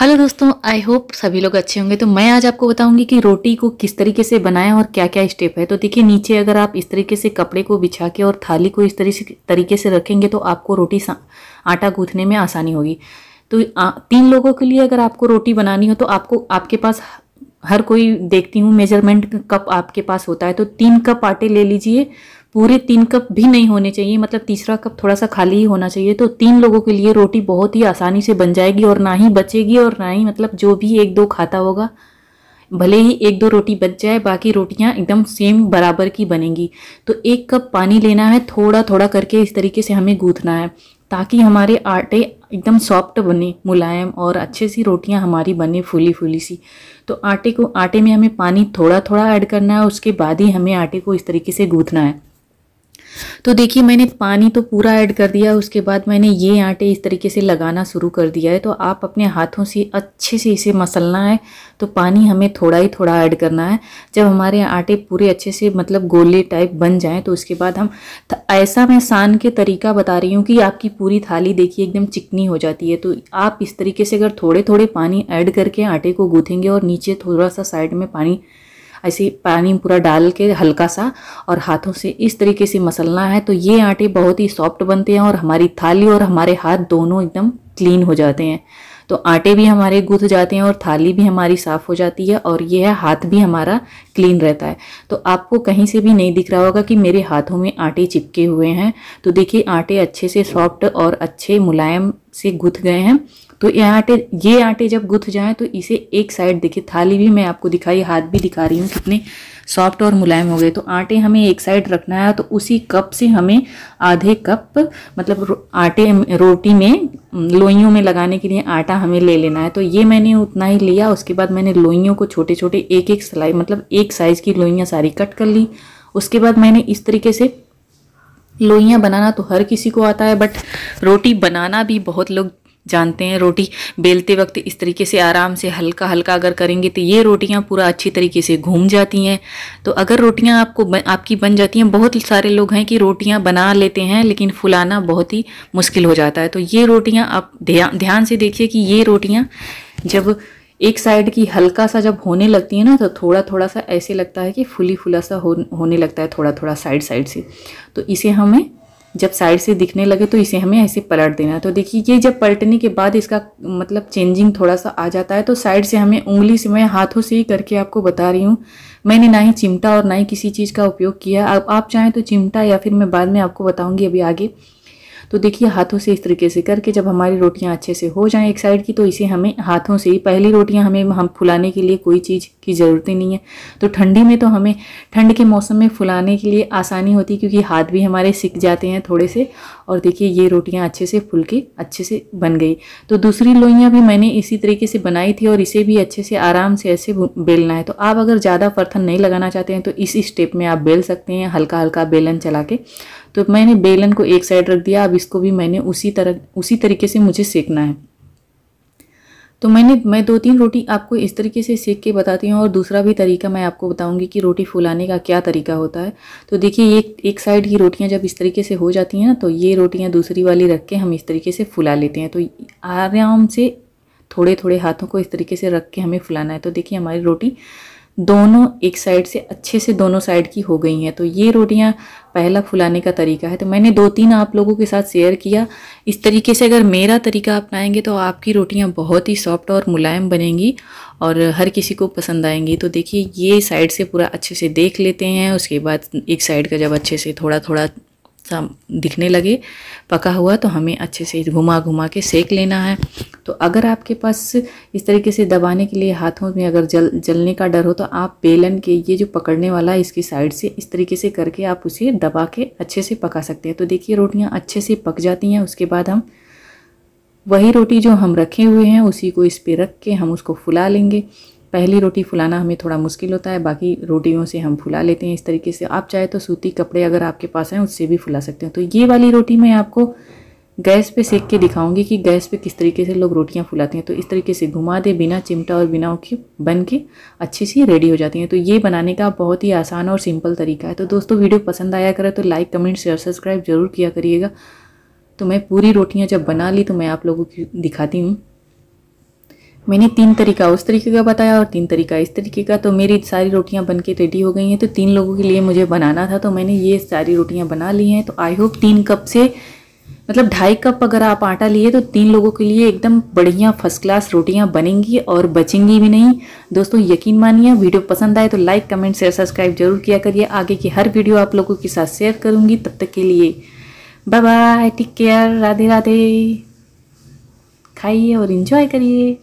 hello दोस्तों I hope सभी लोग अच्छे होंगे तो मैं आज आपको बताऊंगी कि रोटी को किस तरीके से बनाएं और क्या क्या स्टेप है तो देखिए नीचे अगर आप इस तरीके से कपड़े को बिछा के और थाली को इस तरीके तरीके से रखेंगे तो आपको रोटी आटा गूंथने में आसानी होगी तो आ, तीन लोगों के लिए अगर आपको रोटी बनानी हो तो आपको आपके पास हर कोई देखती हूँ मेजरमेंट कप आपके पास होता है तो तीन कप आटे ले लीजिए पूरे तीन कप भी नहीं होने चाहिए मतलब तीसरा कप थोड़ा सा खाली ही होना चाहिए तो तीन लोगों के लिए रोटी बहुत ही आसानी से बन जाएगी और ना ही बचेगी और ना ही मतलब जो भी एक दो खाता होगा भले ही एक दो रोटी बच जाए बाकी रोटियां एकदम सेम बराबर की बनेंगी तो एक कप पानी लेना है थोड़ा थोड़ा करके इस तरीके से हमें गूंथना है ताकि हमारे आटे एकदम सॉफ्ट बने मुलायम और अच्छे सी रोटियां हमारी बने फूली फूली सी तो आटे को आटे में हमें पानी थोड़ा थोड़ा ऐड करना है उसके बाद ही हमें आटे को इस तरीके से गूँथना है तो देखिए मैंने पानी तो पूरा ऐड कर दिया उसके बाद मैंने ये आटे इस तरीके से लगाना शुरू कर दिया है तो आप अपने हाथों से अच्छे से इसे मसलना है तो पानी हमें थोड़ा ही थोड़ा ऐड करना है जब हमारे आटे पूरे अच्छे से मतलब गोले टाइप बन जाएँ तो उसके बाद हम ऐसा मैं सान के तरीका बता रही हूँ कि आपकी पूरी थाली देखिए एकदम चिकनी हो जाती है तो आप इस तरीके से अगर थोड़े थोड़े पानी ऐड करके आटे को गूँथेंगे और नीचे थोड़ा सा साइड में पानी ऐसे पानी पूरा डाल के हल्का सा और हाथों से इस तरीके से मसलना है तो ये आटे बहुत ही सॉफ्ट बनते हैं और हमारी थाली और हमारे हाथ दोनों एकदम क्लीन हो जाते हैं तो आटे भी हमारे गुथ जाते हैं और थाली भी हमारी साफ़ हो जाती है और ये है हाथ भी हमारा क्लीन रहता है तो आपको कहीं से भी नहीं दिख रहा होगा कि मेरे हाथों में आटे चिपके हुए हैं तो देखिए आटे अच्छे से सॉफ्ट और अच्छे मुलायम से गुथ गए हैं तो ये आटे ये आटे जब गुथ जाए तो इसे एक साइड देखिए थाली भी मैं आपको दिखाई हाथ भी दिखा रही हूँ कितने सॉफ्ट और मुलायम हो गए तो आटे हमें एक साइड रखना है तो उसी कप से हमें आधे कप मतलब आटे रोटी में लोइयों में लगाने के लिए आटा हमें ले लेना है तो ये मैंने उतना ही लिया उसके बाद मैंने लोइयों को छोटे छोटे एक एक सिलाई मतलब एक साइज़ की लोइयाँ सारी कट कर ली उसके बाद मैंने इस तरीके से लोइयाँ बनाना तो हर किसी को आता है बट रोटी बनाना भी बहुत लोग जानते हैं रोटी बेलते वक्त इस तरीके से आराम से हल्का हल्का अगर करेंगे तो ये रोटियां पूरा अच्छी तरीके से घूम जाती हैं तो अगर रोटियां आपको बन, आपकी बन जाती हैं बहुत सारे लोग हैं कि रोटियां बना लेते हैं लेकिन फुलाना बहुत ही मुश्किल हो जाता है तो ये रोटियां आप ध्यान ध्यान से देखिए कि ये रोटियाँ जब एक साइड की हल्का सा जब होने लगती है ना तो थोड़ा थोड़ा सा ऐसे लगता है कि फुली फुला सा होने लगता है थोड़ा थोड़ा साइड साइड से तो इसे हमें जब साइड से दिखने लगे तो इसे हमें ऐसे पलट देना है तो देखिए ये जब पलटने के बाद इसका मतलब चेंजिंग थोड़ा सा आ जाता है तो साइड से हमें उंगली से मैं हाथों से ही करके आपको बता रही हूँ मैंने ना ही चिमटा और ना ही किसी चीज़ का उपयोग किया अब आप चाहें तो चिमटा या फिर मैं बाद में आपको बताऊँगी अभी आगे तो देखिए हाथों से इस तरीके से करके जब हमारी रोटियाँ अच्छे से हो जाएँ एक साइड की तो इसे हमें हाथों से ही पहली रोटियाँ हमें हम फुलाने के लिए कोई चीज़ की ज़रूरत ही नहीं है तो ठंडी में तो हमें ठंड के मौसम में फुलाने के लिए आसानी होती है क्योंकि हाथ भी हमारे सिक जाते हैं थोड़े से और देखिए ये रोटियाँ अच्छे से फुल के अच्छे से बन गई तो दूसरी लोइयाँ भी मैंने इसी तरीके से बनाई थी और इसे भी अच्छे से आराम से ऐसे बेलना है तो आप अगर ज़्यादा फरथन नहीं लगाना चाहते हैं तो इसी स्टेप में आप बेल सकते हैं हल्का हल्का बेलन चला के तो मैंने बेलन को एक साइड रख दिया अब इसको भी मैंने उसी तरह उसी तरीके से मुझे सेकना है तो मैंने मैं दो तीन रोटी आपको इस तरीके से सेक के बताती हूँ और दूसरा भी तरीका मैं आपको बताऊँगी कि रोटी फुलाने का क्या तरीका होता है तो देखिए एक एक साइड की रोटियाँ जब इस तरीके से हो जाती हैं ना तो ये रोटियाँ दूसरी वाली रख के हम इस तरीके से फुला लेते हैं तो आराम से थोड़े थोड़े हाथों को इस तरीके से रख के हमें फुलाना है तो देखिए हमारी रोटी दोनों एक साइड से अच्छे से दोनों साइड की हो गई हैं तो ये रोटियां पहला फुलाने का तरीका है तो मैंने दो तीन आप लोगों के साथ शेयर किया इस तरीके से अगर मेरा तरीका अपनाएंगे तो आपकी रोटियां बहुत ही सॉफ्ट और मुलायम बनेंगी और हर किसी को पसंद आएंगी तो देखिए ये साइड से पूरा अच्छे से देख लेते हैं उसके बाद एक साइड का जब अच्छे से थोड़ा थोड़ा सा दिखने लगे पका हुआ तो हमें अच्छे से घुमा घुमा के सेक लेना है तो अगर आपके पास इस तरीके से दबाने के लिए हाथों में अगर जल जलने का डर हो तो आप बेलन के ये जो पकड़ने वाला है इसकी साइड से इस तरीके से करके आप उसे दबा के अच्छे से पका सकते हैं तो देखिए रोटियाँ अच्छे से पक जाती हैं उसके बाद हम वही रोटी जो हम रखे हुए हैं उसी को इस पर रख के हम उसको फुला लेंगे पहली रोटी फुलाना हमें थोड़ा मुश्किल होता है बाकी रोटियों से हम फुला लेते हैं इस तरीके से आप चाहे तो सूती कपड़े अगर आपके पास हैं उससे भी फुला सकते हैं तो ये वाली रोटी मैं आपको गैस पे सेक के दिखाऊंगी कि गैस पे किस तरीके से लोग रोटियां फुलाते हैं तो इस तरीके से घुमा दे बिना चिमटा और बिना के बन के अच्छी सी रेडी हो जाती हैं तो ये बनाने का बहुत ही आसान और सिंपल तरीका है तो दोस्तों वीडियो पसंद आया करें तो लाइक कमेंट शेयर सब्सक्राइब जरूर किया करिएगा तो मैं पूरी रोटियाँ जब बना ली तो मैं आप लोगों की दिखाती हूँ मैंने तीन तरीका उस तरीके का बताया और तीन तरीका इस तरीके का तो मेरी सारी रोटियां बन के रेडी हो गई हैं तो तीन लोगों के लिए मुझे बनाना था तो मैंने ये सारी रोटियां बना ली हैं तो आई होप तीन कप से मतलब ढाई कप अगर आप आटा लिए तो तीन लोगों के लिए एकदम बढ़िया फर्स्ट क्लास रोटियाँ बनेंगी और बचेंगी भी नहीं दोस्तों यकीन मानिए वीडियो पसंद आए तो लाइक कमेंट शेयर सब्सक्राइब जरूर किया करिए आगे की हर वीडियो आप लोगों के साथ शेयर करूँगी तब तक के लिए bye bye take care Radhe Radhe खाइए और इन्जॉय करिए